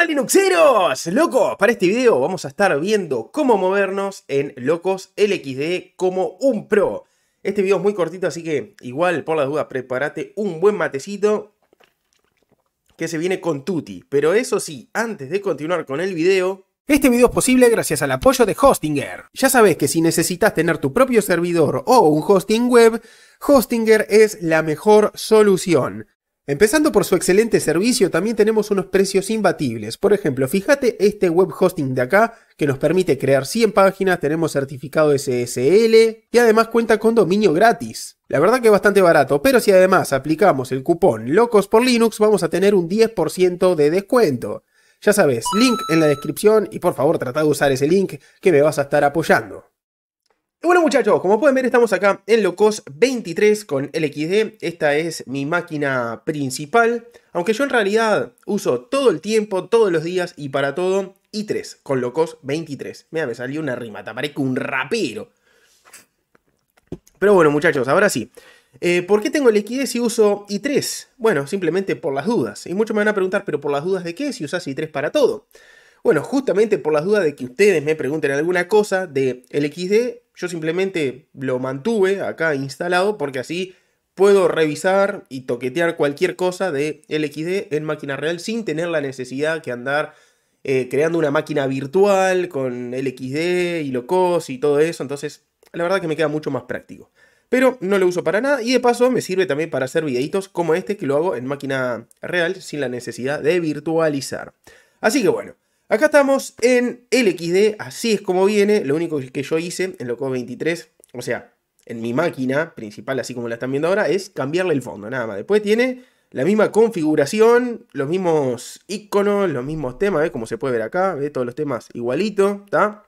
onda Linuxeros? Loco, para este video vamos a estar viendo cómo movernos en Locos LXD como un pro. Este video es muy cortito, así que igual por las dudas prepárate un buen matecito que se viene con Tutti. Pero eso sí, antes de continuar con el video, este video es posible gracias al apoyo de Hostinger. Ya sabes que si necesitas tener tu propio servidor o un hosting web, Hostinger es la mejor solución. Empezando por su excelente servicio, también tenemos unos precios imbatibles. Por ejemplo, fíjate este web hosting de acá, que nos permite crear 100 páginas, tenemos certificado SSL y además cuenta con dominio gratis. La verdad que es bastante barato, pero si además aplicamos el cupón Locos por Linux, vamos a tener un 10% de descuento. Ya sabes, link en la descripción y por favor trata de usar ese link que me vas a estar apoyando bueno muchachos, como pueden ver estamos acá en Locos 23 con LXD, esta es mi máquina principal, aunque yo en realidad uso todo el tiempo, todos los días y para todo i3 con Locos 23. Mira, me salió una rimata, parezco un rapero. Pero bueno muchachos, ahora sí. Eh, ¿Por qué tengo LXD si uso i3? Bueno, simplemente por las dudas. Y muchos me van a preguntar, pero por las dudas de qué si usas i3 para todo. Bueno, justamente por las dudas de que ustedes me pregunten alguna cosa de LXD, yo simplemente lo mantuve acá instalado porque así puedo revisar y toquetear cualquier cosa de LXD en máquina real sin tener la necesidad que andar eh, creando una máquina virtual con LXD y locos y todo eso. Entonces, la verdad que me queda mucho más práctico. Pero no lo uso para nada y de paso me sirve también para hacer videitos como este que lo hago en máquina real sin la necesidad de virtualizar. Así que bueno, Acá estamos en LXD, así es como viene. Lo único que yo hice en locos 23, o sea, en mi máquina principal, así como la están viendo ahora, es cambiarle el fondo, nada más. Después tiene la misma configuración, los mismos iconos, los mismos temas, Como se puede ver acá, Todos los temas igualito, ¿está?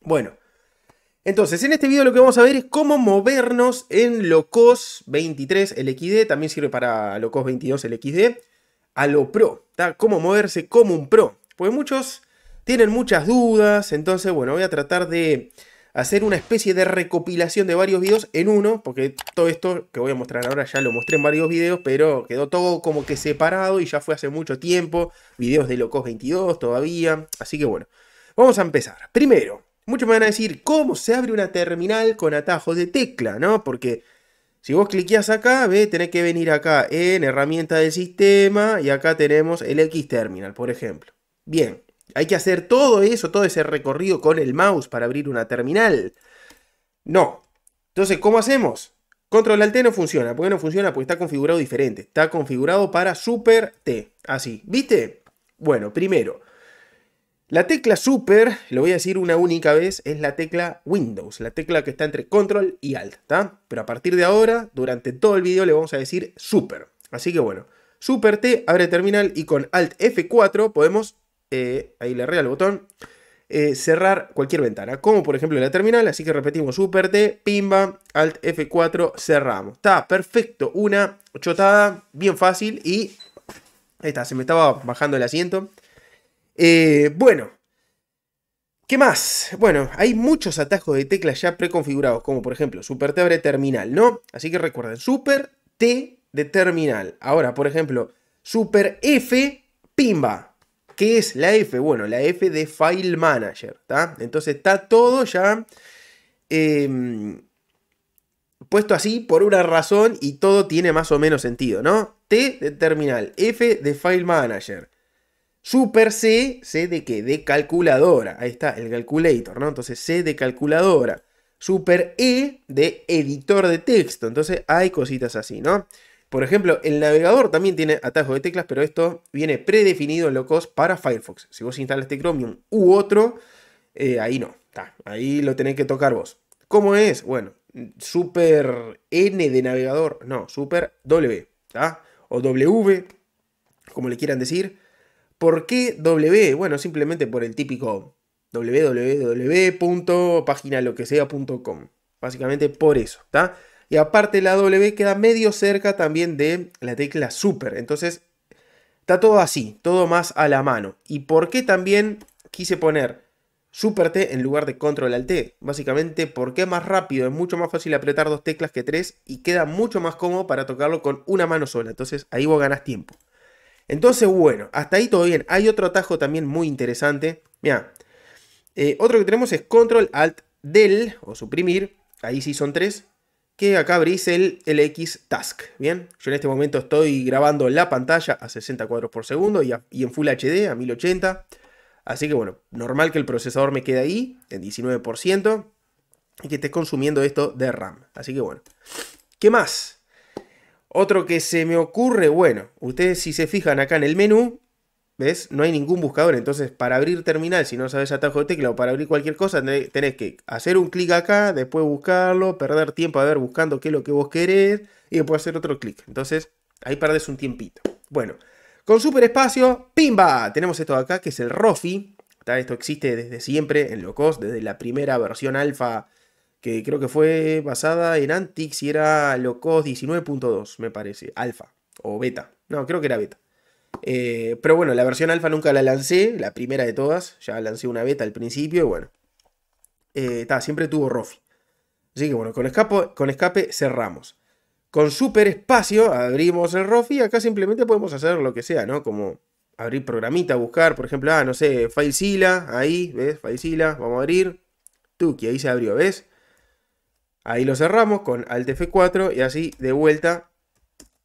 Bueno. Entonces, en este video lo que vamos a ver es cómo movernos en Locos 23 LXD, también sirve para Locos 22 LXD, a lo pro, ¿está? Cómo moverse como un pro, pues muchos tienen muchas dudas, entonces bueno, voy a tratar de hacer una especie de recopilación de varios videos en uno, porque todo esto que voy a mostrar ahora ya lo mostré en varios videos, pero quedó todo como que separado y ya fue hace mucho tiempo, videos de Locos 22 todavía, así que bueno, vamos a empezar. Primero, muchos me van a decir, ¿cómo se abre una terminal con atajos de tecla? ¿No? Porque si vos cliqueás acá, ve, tenés que venir acá en herramienta del sistema y acá tenemos el X terminal, por ejemplo. Bien, hay que hacer todo eso, todo ese recorrido con el mouse para abrir una terminal. No. Entonces, ¿cómo hacemos? Control Alt no funciona. ¿Por qué no funciona? Porque está configurado diferente. Está configurado para Super T. Así. ¿Viste? Bueno, primero, la tecla Super, lo voy a decir una única vez, es la tecla Windows, la tecla que está entre Control y Alt, Pero a partir de ahora, durante todo el video le vamos a decir Super. Así que bueno, Super T abre terminal y con Alt F4 podemos eh, ahí le arrea el botón, eh, cerrar cualquier ventana, como por ejemplo la terminal, así que repetimos Super T, pimba, Alt F4, cerramos. Está perfecto, una chotada, bien fácil y... Ahí está, se me estaba bajando el asiento. Eh, bueno, ¿Qué más? Bueno, hay muchos atajos de teclas ya preconfigurados, como por ejemplo Super T abre terminal, ¿no? Así que recuerden, Super T de terminal. Ahora, por ejemplo, Super F, pimba, ¿Qué es la F? Bueno, la F de File Manager, ¿está? Entonces está todo ya em, puesto así por una razón y todo tiene más o menos sentido, ¿no? T de terminal, F de File Manager. Super C, C de qué? De calculadora. Ahí está, el calculator, ¿no? Entonces C de calculadora. Super E de editor de texto. Entonces hay cositas así, ¿no? Por ejemplo, el navegador también tiene atajo de teclas, pero esto viene predefinido en locos para Firefox. Si vos instalaste Chromium u otro, eh, ahí no, ahí lo tenéis que tocar vos. ¿Cómo es? Bueno, super N de navegador, no, super W, ¿está? o W, como le quieran decir. ¿Por qué W? Bueno, simplemente por el típico sea.com. Básicamente por eso, ¿está? Y aparte la W queda medio cerca también de la tecla Super. Entonces está todo así, todo más a la mano. ¿Y por qué también quise poner Super T en lugar de Control Alt T? Básicamente porque es más rápido, es mucho más fácil apretar dos teclas que tres y queda mucho más cómodo para tocarlo con una mano sola. Entonces ahí vos ganás tiempo. Entonces bueno, hasta ahí todo bien. Hay otro atajo también muy interesante. Mira, eh, otro que tenemos es Control Alt Del o suprimir. Ahí sí son tres que acá abrís el LX Task, ¿bien? Yo en este momento estoy grabando la pantalla a 60 cuadros por segundo y, y en Full HD a 1080, así que bueno, normal que el procesador me quede ahí, en 19%, y que esté consumiendo esto de RAM, así que bueno. ¿Qué más? Otro que se me ocurre, bueno, ustedes si se fijan acá en el menú, ¿Ves? No hay ningún buscador. Entonces, para abrir terminal, si no sabes atajo de tecla o para abrir cualquier cosa, tenés que hacer un clic acá, después buscarlo, perder tiempo a ver buscando qué es lo que vos querés y después hacer otro clic. Entonces, ahí perdés un tiempito. Bueno, con superespacio, espacio, ¡pimba! Tenemos esto acá que es el Rofi. Esto existe desde siempre en Locos, desde la primera versión alfa que creo que fue basada en Antix y era Locos 19.2, me parece, alfa o beta. No, creo que era beta. Eh, pero bueno, la versión alfa nunca la lancé, la primera de todas. Ya lancé una beta al principio y bueno. está, eh, siempre tuvo Rofi. Así que bueno, con, escape con escape cerramos. Con super espacio abrimos el Rofi acá simplemente podemos hacer lo que sea, ¿no? Como abrir programita, buscar, por ejemplo, ah, no sé, FileZilla, ahí, ¿ves? FileZilla, vamos a abrir. Tuki, ahí se abrió, ¿ves? Ahí lo cerramos con Alt F4 y así de vuelta,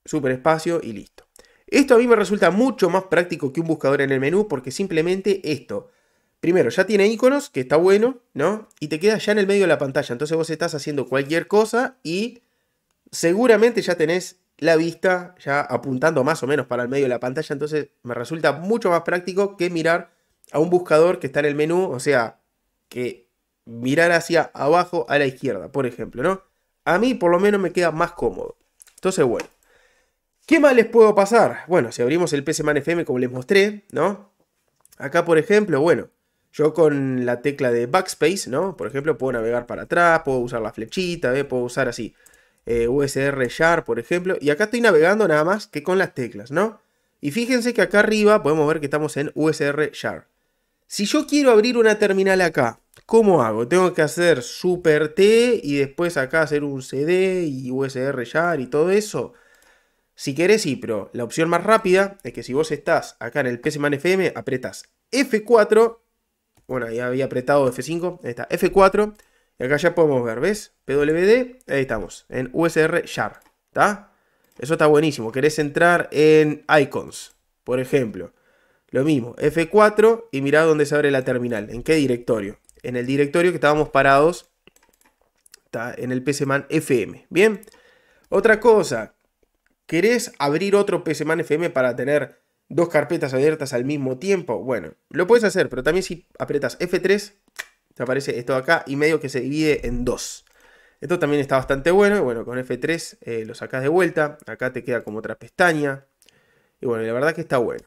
super espacio y listo. Esto a mí me resulta mucho más práctico que un buscador en el menú porque simplemente esto, primero, ya tiene iconos, que está bueno, ¿no? Y te queda ya en el medio de la pantalla, entonces vos estás haciendo cualquier cosa y seguramente ya tenés la vista ya apuntando más o menos para el medio de la pantalla, entonces me resulta mucho más práctico que mirar a un buscador que está en el menú, o sea, que mirar hacia abajo a la izquierda, por ejemplo, ¿no? A mí por lo menos me queda más cómodo. Entonces, bueno. ¿Qué más les puedo pasar? Bueno, si abrimos el PC Man FM como les mostré, ¿no? Acá, por ejemplo, bueno, yo con la tecla de backspace, ¿no? Por ejemplo, puedo navegar para atrás, puedo usar la flechita, ¿eh? puedo usar así eh, USR por ejemplo. Y acá estoy navegando nada más que con las teclas, ¿no? Y fíjense que acá arriba podemos ver que estamos en USR Sharp. Si yo quiero abrir una terminal acá, ¿cómo hago? Tengo que hacer super T y después acá hacer un CD y USR y todo eso. Si querés IPRO, pero la opción más rápida es que si vos estás acá en el PCMan FM, apretas F4. Bueno, ya había apretado F5. Ahí está, F4. Y acá ya podemos ver, ¿ves? PWD, ahí estamos, en USR Shar, ¿está? Eso está buenísimo. Querés entrar en Icons, por ejemplo. Lo mismo, F4 y mirá dónde se abre la terminal, en qué directorio. En el directorio que estábamos parados, está en el Man FM. Bien, otra cosa ¿Querés abrir otro PCMAN FM para tener dos carpetas abiertas al mismo tiempo? Bueno, lo puedes hacer, pero también si apretas F3, te aparece esto de acá y medio que se divide en dos. Esto también está bastante bueno. Y Bueno, con F3 eh, lo sacas de vuelta. Acá te queda como otra pestaña. Y bueno, la verdad que está bueno.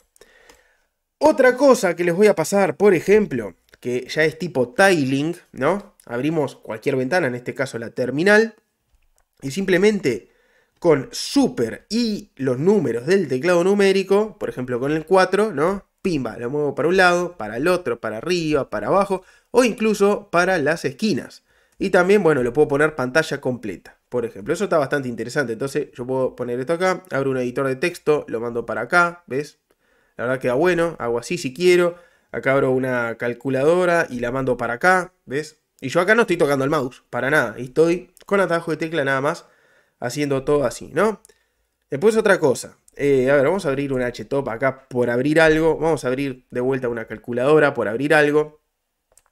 Otra cosa que les voy a pasar, por ejemplo, que ya es tipo tiling, ¿no? Abrimos cualquier ventana, en este caso la terminal, y simplemente con super y los números del teclado numérico, por ejemplo con el 4, ¿no? Pimba, lo muevo para un lado, para el otro, para arriba, para abajo o incluso para las esquinas. Y también, bueno, lo puedo poner pantalla completa, por ejemplo. Eso está bastante interesante. Entonces yo puedo poner esto acá, abro un editor de texto, lo mando para acá, ¿ves? La verdad queda bueno, hago así si quiero. Acá abro una calculadora y la mando para acá, ¿ves? Y yo acá no estoy tocando el mouse, para nada. Y estoy con atajo de tecla nada más haciendo todo así, ¿no? Después otra cosa. Eh, a ver, vamos a abrir un htop acá por abrir algo. Vamos a abrir de vuelta una calculadora por abrir algo.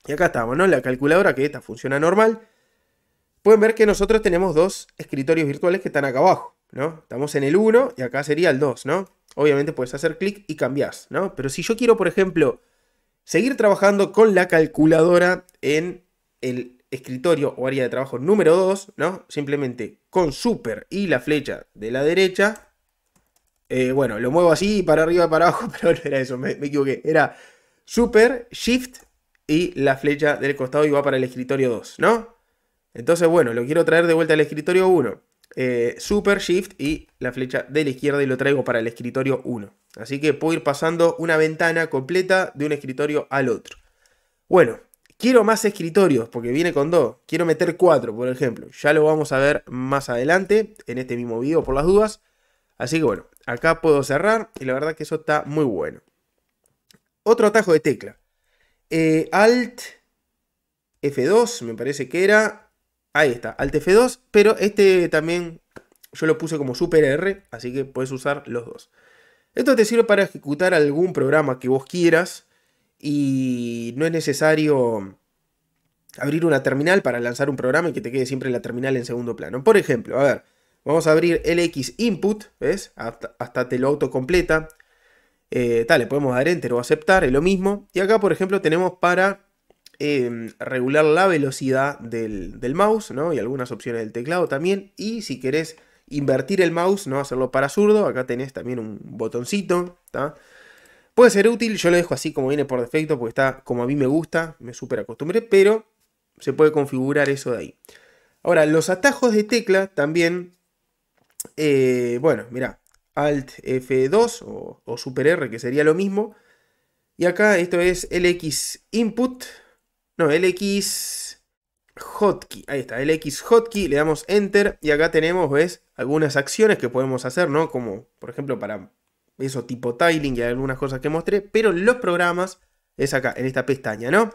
Y acá estamos, ¿no? La calculadora que esta funciona normal. Pueden ver que nosotros tenemos dos escritorios virtuales que están acá abajo, ¿no? Estamos en el 1 y acá sería el 2, ¿no? Obviamente puedes hacer clic y cambiás, ¿no? Pero si yo quiero, por ejemplo, seguir trabajando con la calculadora en el escritorio o área de trabajo número 2, ¿no? Simplemente con super y la flecha de la derecha. Eh, bueno, lo muevo así, para arriba, para abajo, pero no era eso, me, equivoqué. Era super, shift y la flecha del costado y va para el escritorio 2, ¿no? Entonces, bueno, lo quiero traer de vuelta al escritorio 1. Eh, super, shift y la flecha de la izquierda y lo traigo para el escritorio 1. Así que puedo ir pasando una ventana completa de un escritorio al otro. Bueno, Quiero más escritorios, porque viene con dos. Quiero meter cuatro, por ejemplo. Ya lo vamos a ver más adelante, en este mismo video, por las dudas. Así que bueno, acá puedo cerrar y la verdad que eso está muy bueno. Otro atajo de tecla. Eh, Alt F2, me parece que era. Ahí está, Alt F2, pero este también yo lo puse como Super R, así que puedes usar los dos. Esto te sirve para ejecutar algún programa que vos quieras y no es necesario abrir una terminal para lanzar un programa y que te quede siempre la terminal en segundo plano. Por ejemplo, a ver, vamos a abrir LX input, ¿ves? Hasta, te lo autocompleta. Eh, tal, podemos dar enter o aceptar, es lo mismo. Y acá, por ejemplo, tenemos para em, regular la velocidad del, del, mouse, ¿no? Y algunas opciones del teclado también. Y si querés invertir el mouse, ¿no? Hacerlo para zurdo, acá tenés también un botoncito, está Puede ser útil, yo lo dejo así como viene por defecto, porque está como a mí me gusta, me super acostumbré, pero se puede configurar eso de ahí. Ahora, los atajos de tecla también, eh, bueno, mira Alt F2 o, o, Super R, que sería lo mismo. Y acá esto es LX Input, no, LX Hotkey, ahí está, LX Hotkey, le damos Enter y acá tenemos, ves, algunas acciones que podemos hacer, ¿no? Como, por ejemplo, para eso tipo tiling y algunas cosas que mostré, pero los programas es acá, en esta pestaña, ¿no?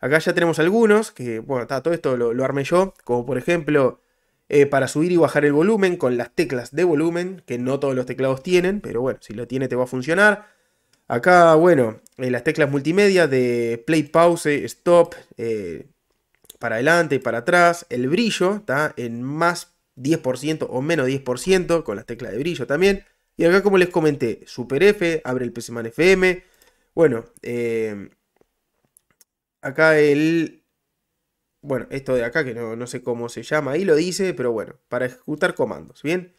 Acá ya tenemos algunos, que bueno, está, todo esto lo, armé yo, como por ejemplo eh, para subir y bajar el volumen con las teclas de volumen, que no todos los teclados tienen, pero bueno, si lo tiene te va a funcionar. Acá, bueno, eh, las teclas multimedia de play, pause, stop, eh, para adelante y para atrás. El brillo está en más 10% o menos 10% con las teclas de brillo también. Y acá, como les comenté, Super F, abre el PCMAN FM. Bueno, eh, acá el. Bueno, esto de acá, que no, no, sé cómo se llama, ahí lo dice, pero bueno, para ejecutar comandos, ¿bien?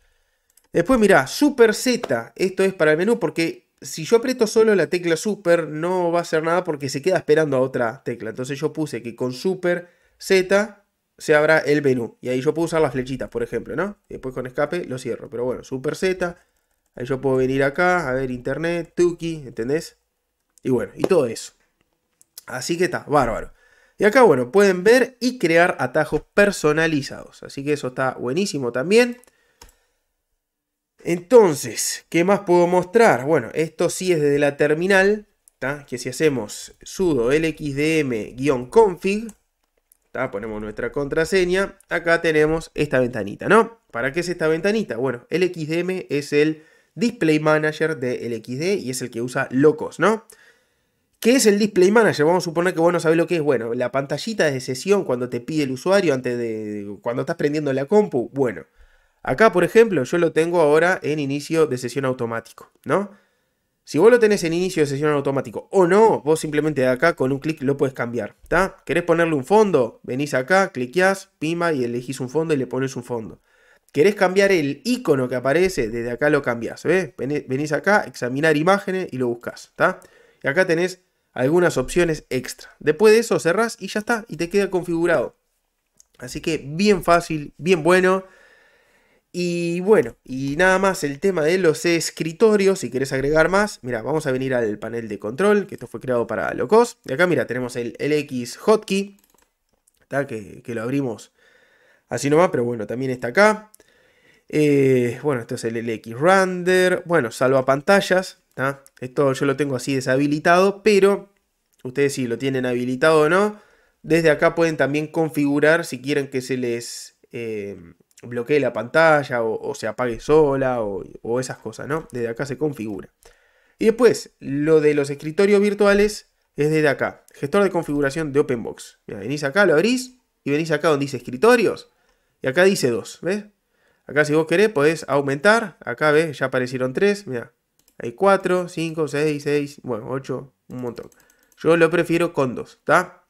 Después, mirá, Super Z, esto es para el menú, porque si yo aprieto solo la tecla Super, no va a hacer nada porque se queda esperando a otra tecla. Entonces yo puse que con Super Z se abra el menú. Y ahí yo puedo usar las flechitas, por ejemplo, ¿no? Después con escape lo cierro. Pero bueno, Super Z, Ahí yo puedo venir acá, a ver internet, Tuki, ¿entendés? Y bueno, y todo eso. Así que está, bárbaro. Y acá, bueno, pueden ver y crear atajos personalizados. Así que eso está buenísimo también. Entonces, ¿qué más puedo mostrar? Bueno, esto sí es desde la terminal, ¿tá? que si hacemos sudo lxdm-config, ponemos nuestra contraseña, acá tenemos esta ventanita, ¿no? ¿Para qué es esta ventanita? Bueno, lxdm es el Display Manager de LXD y es el que usa Locos, ¿no? ¿Qué es el Display Manager? Vamos a suponer que vos no sabés lo que es. Bueno, la pantallita de sesión cuando te pide el usuario antes de. cuando estás prendiendo la compu. Bueno, acá por ejemplo, yo lo tengo ahora en inicio de sesión automático, ¿no? Si vos lo tenés en inicio de sesión automático o no, vos simplemente de acá con un clic lo puedes cambiar. ¿está? ¿Querés ponerle un fondo? Venís acá, cliqueás, pima y elegís un fondo y le pones un fondo querés cambiar el icono que aparece, desde acá lo cambiás. ¿eh? Venís acá, examinar imágenes y lo buscas. Y acá tenés algunas opciones extra. Después de eso cerrás y ya está, y te queda configurado. Así que bien fácil, bien bueno. Y bueno, y nada más el tema de los escritorios, si querés agregar más, mira, vamos a venir al panel de control, que esto fue creado para Locos. Y acá, mira, tenemos el LX Hotkey, que, que lo abrimos Así nomás, pero bueno, también está acá. Eh, bueno, esto es el LX Render. Bueno, salva pantallas. Esto yo lo tengo así deshabilitado, pero ustedes si lo tienen habilitado o no. Desde acá pueden también configurar si quieren que se les eh, bloquee la pantalla o, se apague sola o, esas cosas, ¿no? Desde acá se configura. Y después, lo de los escritorios virtuales es desde acá. Gestor de configuración de OpenBox. venís acá, lo abrís y venís acá donde dice escritorios y acá dice 2, ¿ves? Acá si vos querés podés aumentar. Acá ves, ya aparecieron 3. Mira, hay 4, 5, 6, 6, bueno, 8, un montón. Yo lo prefiero con 2, ¿está?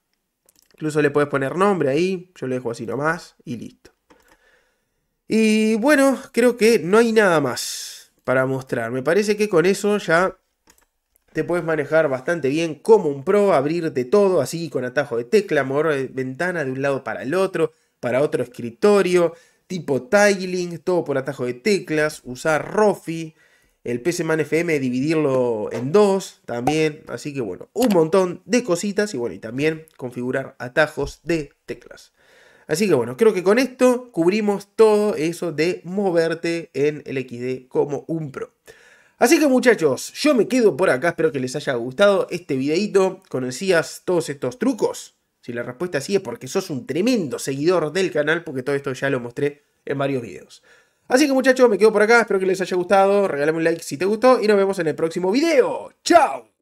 Incluso le podés poner nombre ahí. Yo lo dejo así nomás y listo. Y bueno, creo que no hay nada más para mostrar. Me parece que con eso ya te puedes manejar bastante bien como un pro, abrir de todo, así con atajo de tecla, mover ventana de un lado para el otro, para otro escritorio, tipo tiling, todo por atajo de teclas, usar Rofi, el PC FM dividirlo en dos también, así que bueno, un montón de cositas y bueno, y también configurar atajos de teclas. Así que bueno, creo que con esto cubrimos todo eso de moverte en el XD como un pro. Así que muchachos, yo me quedo por acá, espero que les haya gustado este videito, conocías todos estos trucos. Si la respuesta sí es porque sos un tremendo seguidor del canal, porque todo esto ya lo mostré en varios videos. Así que muchachos, me quedo por acá, espero que les haya gustado, regálame un like si te gustó y nos vemos en el próximo video. ¡Chao!